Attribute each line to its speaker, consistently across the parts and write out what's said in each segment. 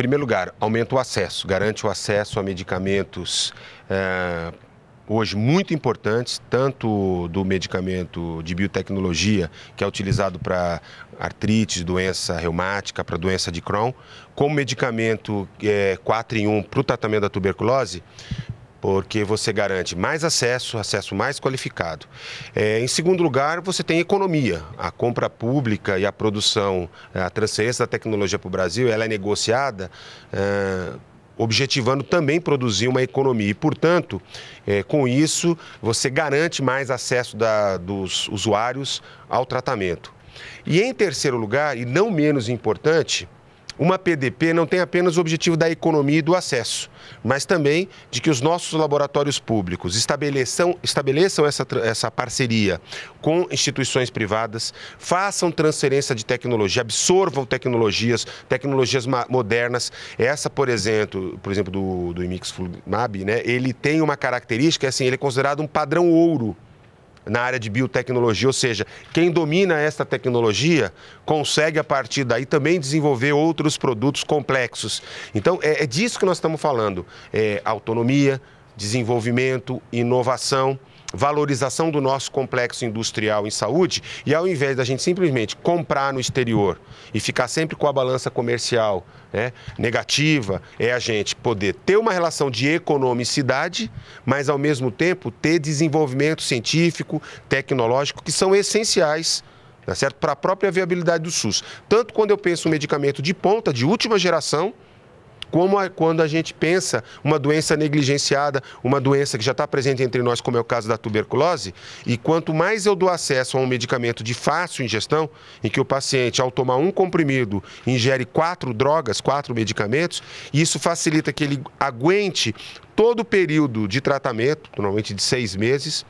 Speaker 1: primeiro lugar, aumenta o acesso, garante o acesso a medicamentos é, hoje muito importantes, tanto do medicamento de biotecnologia, que é utilizado para artrite, doença reumática, para doença de Crohn, como medicamento é, eh, 4 em 1 para o tratamento da tuberculose, porque você garante mais acesso, acesso mais qualificado. É, em segundo lugar, você tem economia. A compra pública e a produção, é, a transferência da tecnologia para o Brasil, ela é negociada. É, objetivando também produzir uma economia. E, portanto, é, com isso, você garante mais acesso da, dos usuários ao tratamento. E, em terceiro lugar, e não menos importante, uma PDP não tem apenas o objetivo da economia e do acesso, mas também de que os nossos laboratórios públicos estabeleçam, estabeleçam essa, essa parceria com instituições privadas, façam transferência de tecnologia, absorvam tecnologias, tecnologias modernas. Essa, por exemplo, por exemplo do, do IMIX Flumab, né, ele tem uma característica, é assim, ele é considerado um padrão ouro na área de biotecnologia, ou seja, quem domina esta tecnologia consegue a partir daí também desenvolver outros produtos complexos. Então é, é disso que nós estamos falando: é, autonomia, desenvolvimento, inovação valorização do nosso complexo industrial em saúde e ao invés da gente simplesmente comprar no exterior e ficar sempre com a balança comercial né, negativa, é a gente poder ter uma relação de economicidade, mas ao mesmo tempo ter desenvolvimento científico, tecnológico, que são essenciais tá certo? para a própria viabilidade do SUS. Tanto quando eu penso em um medicamento de ponta, de última geração, como a, quando a gente pensa uma doença negligenciada, uma doença que já está presente entre nós, como é o caso da tuberculose, e quanto mais eu dou acesso a um medicamento de fácil ingestão, em que o paciente, ao tomar um comprimido, ingere quatro drogas, quatro medicamentos, isso facilita que ele aguente todo o período de tratamento, normalmente de seis meses,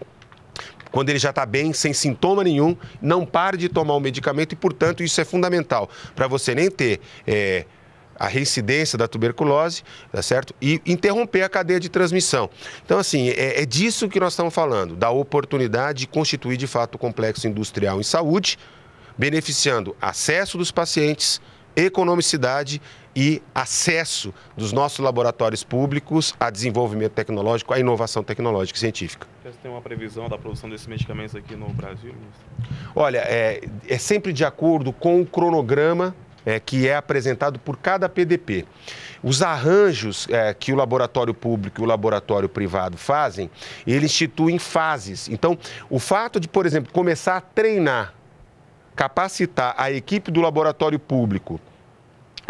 Speaker 1: quando ele já está bem, sem sintoma nenhum, não pare de tomar o medicamento e, portanto, isso é fundamental para você nem ter. É a reincidência da tuberculose, tá certo? E interromper a cadeia de transmissão. Então, assim, é, é disso que nós estamos falando, da oportunidade de constituir de fato o complexo industrial em saúde, beneficiando acesso dos pacientes, economicidade e acesso dos nossos laboratórios públicos a desenvolvimento tecnológico, a inovação tecnológica e científica. Você tem uma previsão da produção desses medicamentos aqui no Brasil, Olha, é, é sempre de acordo com o cronograma é, que é apresentado por cada PDP. Os arranjos é, que o laboratório público e o laboratório privado fazem, eles instituem fases. Então, o fato de, por exemplo, começar a treinar, capacitar a equipe do laboratório público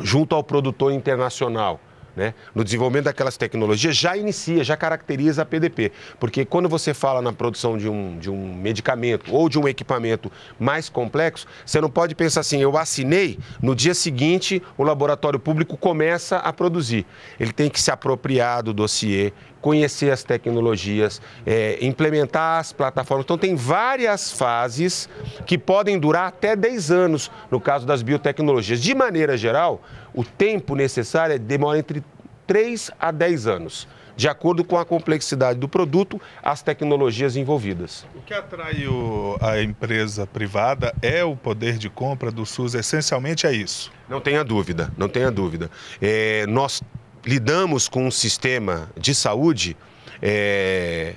Speaker 1: junto ao produtor internacional né, no desenvolvimento daquelas tecnologias já inicia, já caracteriza a PDP. Porque quando você fala na produção de um, de um medicamento ou de um equipamento mais complexo, você não pode pensar assim, eu assinei, no dia seguinte o laboratório público começa a produzir. Ele tem que se apropriar do dossiê, conhecer as tecnologias, é, implementar as plataformas. Então, tem várias fases que podem durar até 10 anos no caso das biotecnologias. De maneira geral, o tempo necessário é, demora entre 3 a 10 anos de acordo com a complexidade do produto, as tecnologias envolvidas. O que atrai o, a empresa privada é o poder de compra do SUS, essencialmente é isso. Não tenha dúvida, não tenha dúvida. É, nós lidamos com um sistema de saúde. É,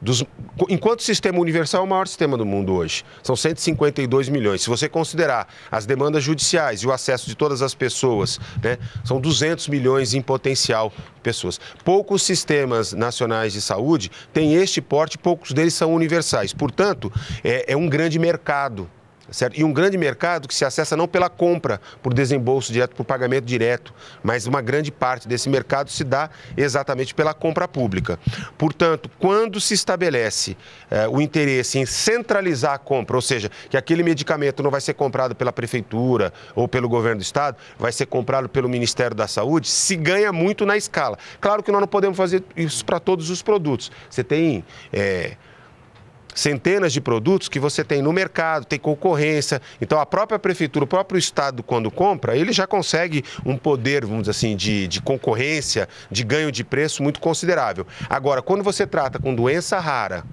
Speaker 1: dos, enquanto o sistema universal é o maior sistema do mundo hoje, são 152 milhões. Se você considerar as demandas judiciais e o acesso de todas as pessoas, né, são 200 milhões em potencial de pessoas. Poucos sistemas nacionais de saúde têm este porte, poucos deles são universais. Portanto, é, é um grande mercado Certo? E um grande mercado que se acessa não pela compra, por desembolso direto, por pagamento direto, mas uma grande parte desse mercado se dá exatamente pela compra pública. Portanto, quando se estabelece eh, o interesse em centralizar a compra, ou seja, que aquele medicamento não vai ser comprado pela prefeitura ou pelo governo do estado, vai ser comprado pelo Ministério da Saúde, se ganha muito na escala. Claro que nós não podemos fazer isso para todos os produtos. Você tem. Eh, centenas de produtos que você tem no mercado, tem concorrência. Então, a própria prefeitura, o próprio Estado, quando compra, ele já consegue um poder, vamos dizer assim, de, de concorrência, de ganho de preço muito considerável. Agora, quando você trata com doença rara,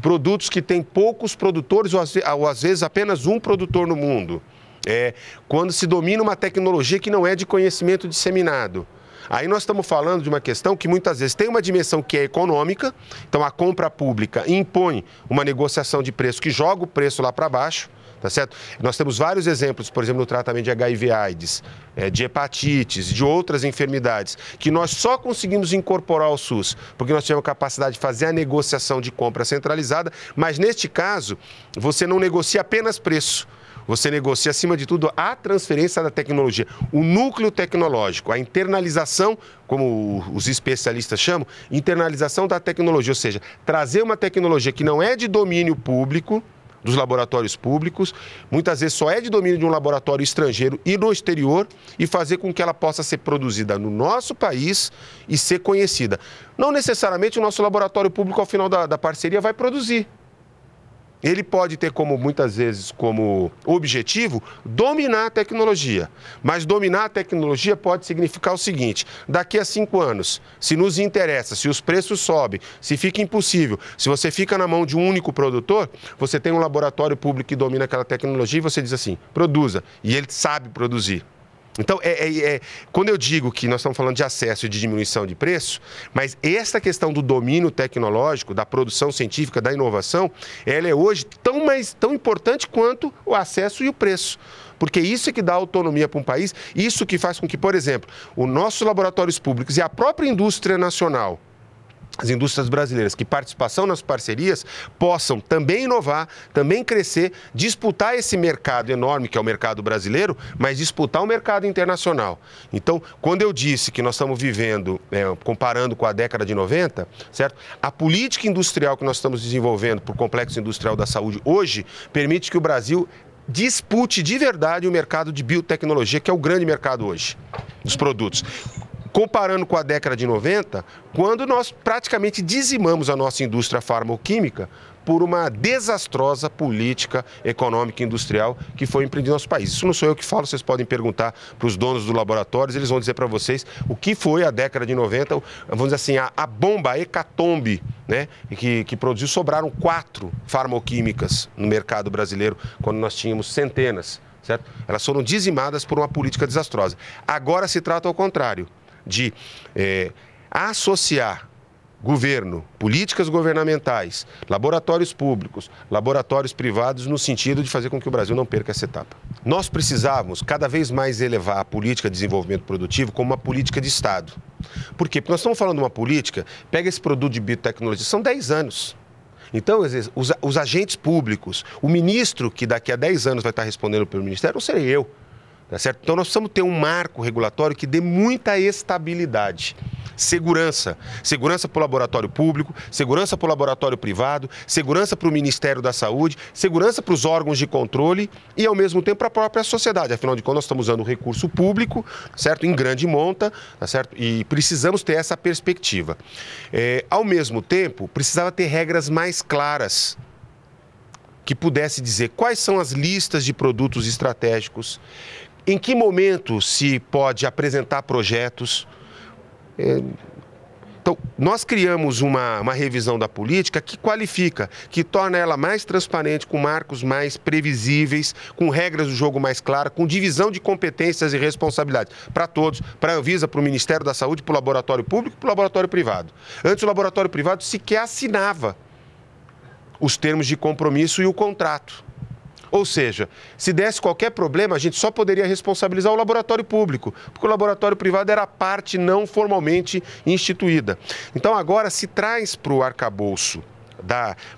Speaker 1: produtos que têm poucos produtores ou às vezes apenas um produtor no mundo, é, quando se domina uma tecnologia que não é de conhecimento disseminado, Aí nós estamos falando de uma questão que muitas vezes tem uma dimensão que é econômica, então a compra pública impõe uma negociação de preço que joga o preço lá para baixo, tá certo? Nós temos vários exemplos, por exemplo, no tratamento de HIV/AIDS, é, de hepatites, de outras enfermidades, que nós só conseguimos incorporar ao SUS porque nós tivemos capacidade de fazer a negociação de compra centralizada, mas neste caso, você não negocia apenas preço você negocia, acima de tudo, a transferência da tecnologia, o núcleo tecnológico, a internalização, como os especialistas chamam, internalização da tecnologia, ou seja, trazer uma tecnologia que não é de domínio público, dos laboratórios públicos, muitas vezes só é de domínio de um laboratório estrangeiro e no exterior, e fazer com que ela possa ser produzida no nosso país e ser conhecida. Não necessariamente o nosso laboratório público, ao final da, da parceria, vai produzir. Ele pode ter como muitas vezes como objetivo dominar a tecnologia. Mas dominar a tecnologia pode significar o seguinte: daqui a cinco anos, se nos interessa, se os preços sobem, se fica impossível, se você fica na mão de um único produtor, você tem um laboratório público que domina aquela tecnologia e você diz assim: produza. E ele sabe produzir. Então, é, é, é, quando eu digo que nós estamos falando de acesso e de diminuição de preço, mas essa questão do domínio tecnológico, da produção científica, da inovação, ela é hoje tão, mais, tão importante quanto o acesso e o preço porque isso é que dá autonomia para um país, isso que faz com que, por exemplo, os nossos laboratórios públicos e a própria indústria nacional as indústrias brasileiras que participação nas parcerias possam também inovar, também crescer, disputar esse mercado enorme que é o mercado brasileiro, mas disputar o mercado internacional. Então, quando eu disse que nós estamos vivendo, é, comparando com a década de 90, certo? A política industrial que nós estamos desenvolvendo para o complexo industrial da saúde hoje permite que o Brasil dispute de verdade o mercado de biotecnologia, que é o grande mercado hoje dos produtos comparando com a década de 90, quando nós praticamente dizimamos a nossa indústria farmacêutica por uma desastrosa política econômica e industrial que foi empreendida no nosso país. Isso não sou eu que falo, vocês podem perguntar para os donos dos laboratórios, eles vão dizer para vocês o que foi a década de 90, vamos dizer assim, a, a bomba, a hecatombe, né, que, que produziu, sobraram quatro farmoquímicas no mercado brasileiro, quando nós tínhamos centenas, certo? Elas foram dizimadas por uma política desastrosa. Agora se trata ao contrário de é, associar governo, políticas governamentais, laboratórios públicos, laboratórios privados, no sentido de fazer com que o Brasil não perca essa etapa. Nós precisávamos cada vez mais elevar a política de desenvolvimento produtivo como uma política de Estado. Por quê? Porque nós estamos falando de uma política, pega esse produto de biotecnologia, são 10 anos. Então, os, os agentes públicos, o ministro que daqui a 10 anos vai estar respondendo pelo Ministério, não serei eu. Tá certo? Então nós precisamos ter um marco regulatório que dê muita estabilidade segurança. Segurança para o laboratório público, segurança para o laboratório privado, segurança para o Ministério da Saúde, segurança para os órgãos de controle e, ao mesmo tempo, para a própria sociedade. Afinal de contas, nós estamos usando o recurso público, certo? Em grande monta, tá certo? E precisamos ter essa perspectiva. É, ao mesmo tempo, precisava ter regras mais claras que pudesse dizer quais são as listas de produtos estratégicos, em que momento se pode apresentar projetos? É... Então, nós criamos uma, uma revisão da política que qualifica, que torna ela mais transparente, com marcos mais previsíveis, com regras do jogo mais claras, com divisão de competências e responsabilidades para todos, para a Anvisa, para o Ministério da Saúde, para o laboratório público e para o laboratório privado. Antes, o laboratório privado sequer assinava os termos de compromisso e o contrato. Ou seja, se desse qualquer problema, a gente só poderia responsabilizar o laboratório público, porque o laboratório privado era a parte não formalmente instituída. Então agora se traz para o arcabouço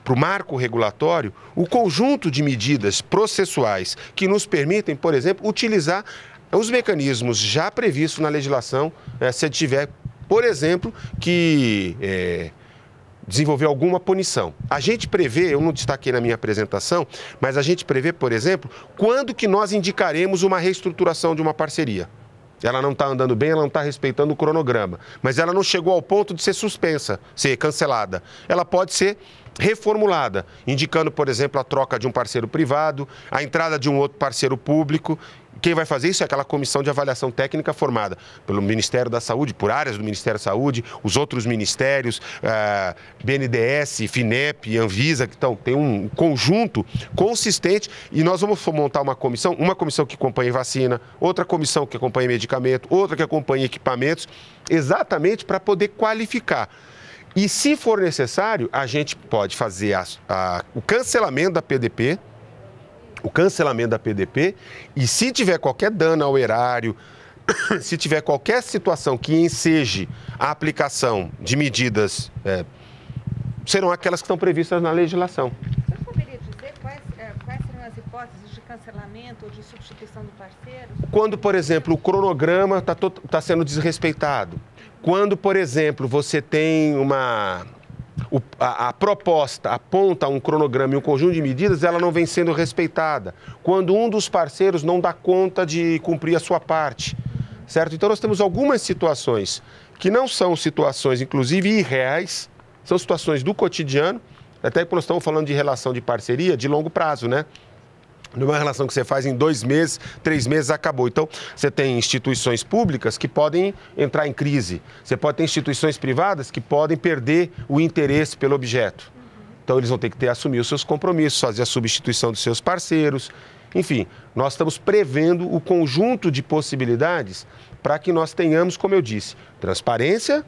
Speaker 1: para o marco regulatório o conjunto de medidas processuais que nos permitem, por exemplo, utilizar os mecanismos já previstos na legislação, né, se tiver, por exemplo, que é, desenvolver alguma punição. A gente prevê, eu não destaquei na minha apresentação, mas a gente prevê, por exemplo, quando que nós indicaremos uma reestruturação de uma parceria. Ela não está andando bem, ela não está respeitando o cronograma, mas ela não chegou ao ponto de ser suspensa, ser cancelada. Ela pode ser reformulada, indicando, por exemplo, a troca de um parceiro privado, a entrada de um outro parceiro público. Quem vai fazer isso é aquela comissão de avaliação técnica formada pelo Ministério da Saúde, por áreas do Ministério da Saúde, os outros ministérios, eh, BNDES, FINEP, Anvisa, que estão, tem um conjunto consistente e nós vamos montar uma comissão, uma comissão que acompanhe vacina, outra comissão que acompanhe medicamento, outra que acompanhe equipamentos, exatamente para poder qualificar. E se for necessário, a gente pode fazer a, a, o cancelamento da PDP, o cancelamento da PDP, e se tiver qualquer dano ao erário, se tiver qualquer situação que enseje a aplicação de medidas, é, serão aquelas que estão previstas na legislação cancelamento ou de substituição do parceiro? Quando, por exemplo, o cronograma está tá sendo desrespeitado. Quando, por exemplo, você tem uma. O, a, a, proposta aponta um cronograma e um conjunto de medidas, ela não vem sendo respeitada. Quando um dos parceiros não dá conta de cumprir a sua parte. Certo? Então, nós temos algumas situações que não são situações, inclusive, irreais, são situações do cotidiano, até porque nós estamos falando de relação de parceria de longo prazo, né? numa relação que você faz em dois meses, três meses, acabou. Então, você tem instituições públicas que podem entrar em crise. Você pode ter instituições privadas que podem perder o interesse pelo objeto. Então, eles vão ter que ter, assumir os seus compromissos, fazer a substituição dos seus parceiros. Enfim, nós estamos prevendo o conjunto de possibilidades para que nós tenhamos, como eu disse, transparência,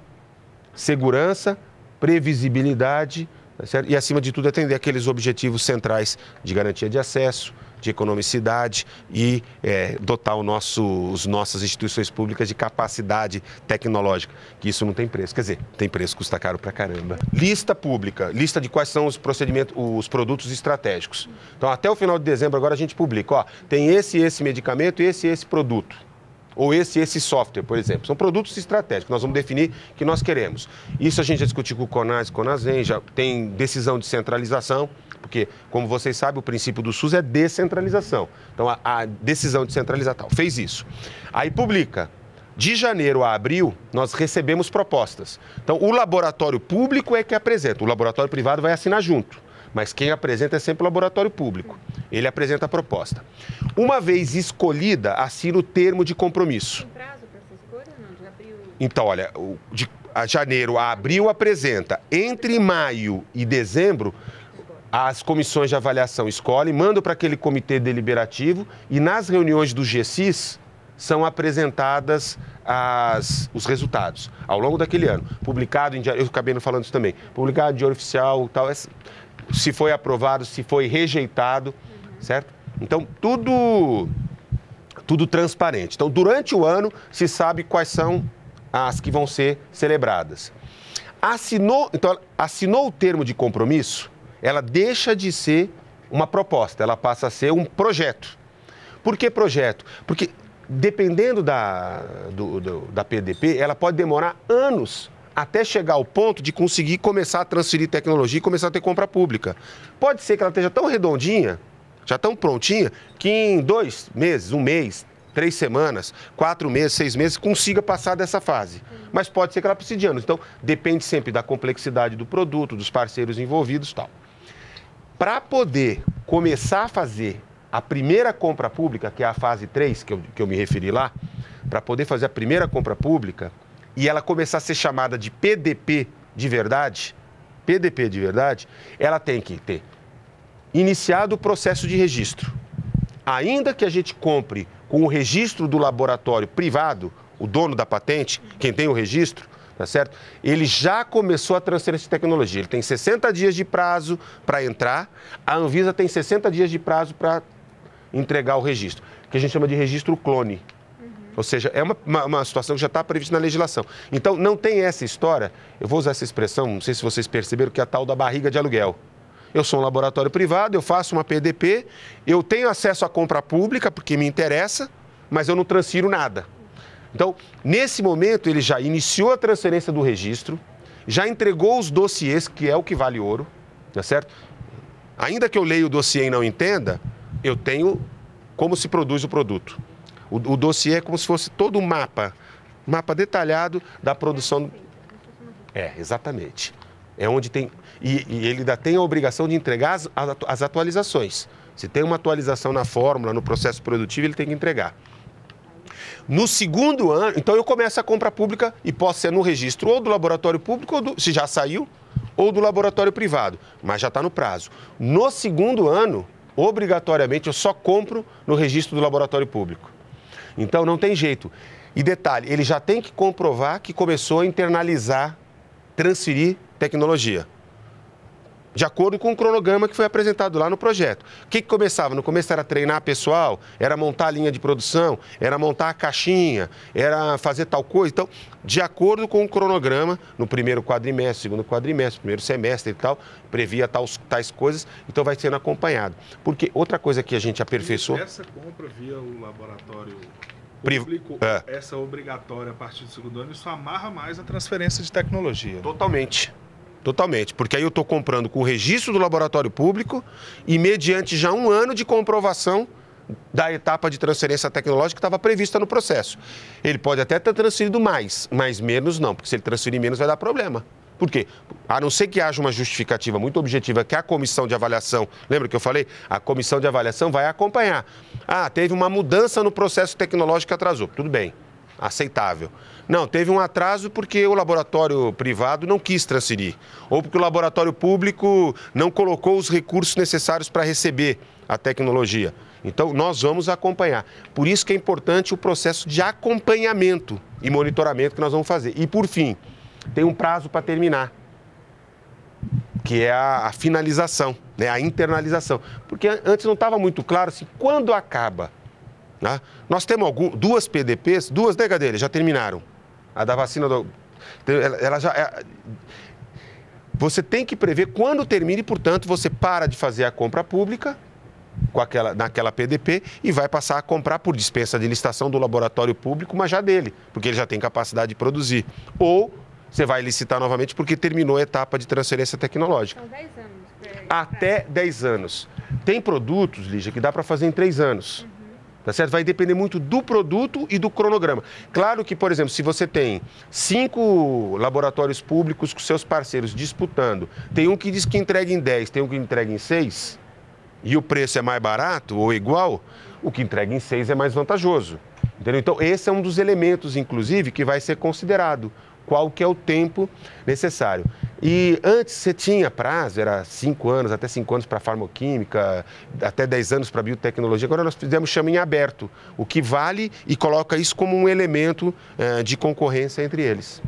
Speaker 1: segurança, previsibilidade, tá e, acima de tudo, atender aqueles objetivos centrais de garantia de acesso, de economicidade e é, dotar nosso, as nossas instituições públicas de capacidade tecnológica, que isso não tem preço. Quer dizer, tem preço, custa caro pra caramba. Lista pública, lista de quais são os procedimentos, os produtos estratégicos. Então, até o final de dezembro agora a gente publica, ó, tem esse esse medicamento e esse esse produto ou esse esse software, por exemplo. São produtos estratégicos, nós vamos definir que nós queremos. Isso a gente já discutiu com o CONAS, e Conasen. já tem decisão de centralização, porque, como vocês sabem, o princípio do SUS é descentralização. Então, a, a decisão de centralizar tal. Fez isso. Aí publica. De janeiro a abril, nós recebemos propostas. Então, o laboratório público é que apresenta, o laboratório privado vai assinar junto mas quem apresenta é sempre o laboratório público. Ele apresenta a proposta. Uma vez escolhida, assina o termo de compromisso. Tem prazo para essa escolha? Não, de abril... Então, olha, de janeiro a abril apresenta. Entre maio e dezembro, as comissões de avaliação escolhem, mandam para aquele comitê deliberativo e nas reuniões do GCIS são apresentadas as, os resultados ao longo daquele ano. Publicado em diário, eu acabei não falando isso também, publicado em diário oficial tal, é, se foi aprovado, se foi rejeitado, certo? Então, tudo, tudo transparente. Então, durante o ano, se sabe quais são as que vão ser celebradas. Assinou, então, assinou o termo de compromisso, ela deixa de ser uma proposta, ela passa a ser um projeto. Por que projeto? Porque dependendo da, do, do, da PDP, ela pode demorar anos até chegar ao ponto de conseguir começar a transferir tecnologia e começar a ter compra pública. Pode ser que ela esteja tão redondinha, já tão prontinha, que em dois meses, um mês, três semanas, quatro meses, seis meses, consiga passar dessa fase. Mas pode ser que ela precise de anos. Então, depende sempre da complexidade do produto, dos parceiros envolvidos tal para poder começar a fazer a primeira compra pública, que é a fase 3, que eu, que eu me referi lá, para poder fazer a primeira compra pública e ela começar a ser chamada de PDP de verdade, PDP de verdade, ela tem que ter iniciado o processo de registro. Ainda que a gente compre com o registro do laboratório privado, o dono da patente, quem tem o registro, tá certo? Ele já começou a transferência de tecnologia. Ele tem 60 dias de prazo para entrar, a Anvisa tem 60 dias de prazo para entregar o registro, que a gente chama de registro clone. Uhum. Ou seja, é uma, uma, uma situação que já está prevista na legislação. Então, não tem essa história, eu vou usar essa expressão, não sei se vocês perceberam, que é a tal da barriga de aluguel. Eu sou um laboratório privado, eu faço uma PDP, eu tenho acesso à compra pública, porque me interessa, mas eu não transfiro nada. Então, nesse momento, ele já iniciou a transferência do registro, já entregou os dossiês, que é o que vale ouro, tá certo? Ainda que eu leia o dossiê e não entenda, eu tenho como se produz o produto. O, o dossiê é como se fosse todo um mapa, mapa detalhado da produção. É, exatamente. É onde tem. E, e ele ainda tem a obrigação de entregar as, as atualizações. Se tem uma atualização na fórmula, no processo produtivo, ele tem que entregar. No segundo ano, então eu começo a compra pública e posso ser no registro ou do laboratório público, ou do, se já saiu, ou do laboratório privado, mas já está no prazo. No segundo ano, obrigatoriamente, eu só compro no registro do laboratório público. Então não tem jeito. E detalhe, ele já tem que comprovar que começou a internalizar, transferir tecnologia de acordo com o cronograma que foi apresentado lá no projeto. O que, que, começava? No começo era treinar pessoal, era montar a linha de produção, era montar a caixinha, era fazer tal coisa. Então, de acordo com o cronograma, no primeiro quadrimestre, segundo quadrimestre, primeiro semestre e tal, previa tais, tais coisas, então vai sendo acompanhado. Porque outra coisa que a gente aperfeiçoou. essa compra via o laboratório público, é. essa é obrigatória a partir do segundo ano, isso amarra mais a transferência de tecnologia. Né? Totalmente. Totalmente, porque aí eu estou comprando com o registro do laboratório público e mediante já um ano de comprovação da etapa de transferência tecnológica que estava prevista no processo. Ele pode até ter transferido mais, mas menos não, porque se ele transferir menos vai dar problema. Por quê? A não ser que haja uma justificativa muito objetiva que a comissão de avaliação, lembra que eu falei? A comissão de avaliação vai acompanhar. Ah, teve uma mudança no processo tecnológico que atrasou. Tudo bem aceitável. Não, teve um atraso porque o laboratório privado não quis transferir, ou porque o laboratório público não colocou os recursos necessários para receber a tecnologia. Então, nós vamos acompanhar. Por isso que é importante o processo de acompanhamento e monitoramento que nós vamos fazer. E, por fim, tem um prazo para terminar, que é a, a finalização, né, a internalização. Porque antes não estava muito claro assim, quando acaba né? Nós temos algum, duas PDPs, duas, né, Já terminaram. A da vacina do. Ela, ela já. É, você tem que prever quando termina e, portanto, você para de fazer a compra pública com aquela, naquela PDP e vai passar a comprar por dispensa de licitação do laboratório público, mas já dele, porque ele já tem capacidade de produzir. Ou você vai licitar novamente porque terminou a etapa de transferência tecnológica. São 10 anos. Até 10 anos. Tem produtos, Lígia, que dá para fazer em 3 anos. Uhum. Tá certo? Vai depender muito do produto e do cronograma. Claro que, por exemplo, se você tem cinco laboratórios públicos com seus parceiros disputando, tem um que diz que entrega em 10, tem um que entrega em 6, e o preço é mais barato ou igual, o que entrega em 6 é mais vantajoso. Entendeu? Então, esse é um dos elementos, inclusive, que vai ser considerado. Qual que é o tempo necessário. E antes você tinha prazo, era cinco anos, até cinco anos para farmoquímica, até dez anos para biotecnologia. Agora nós fizemos chama em aberto, o que vale e coloca isso como um elemento eh, de concorrência entre eles.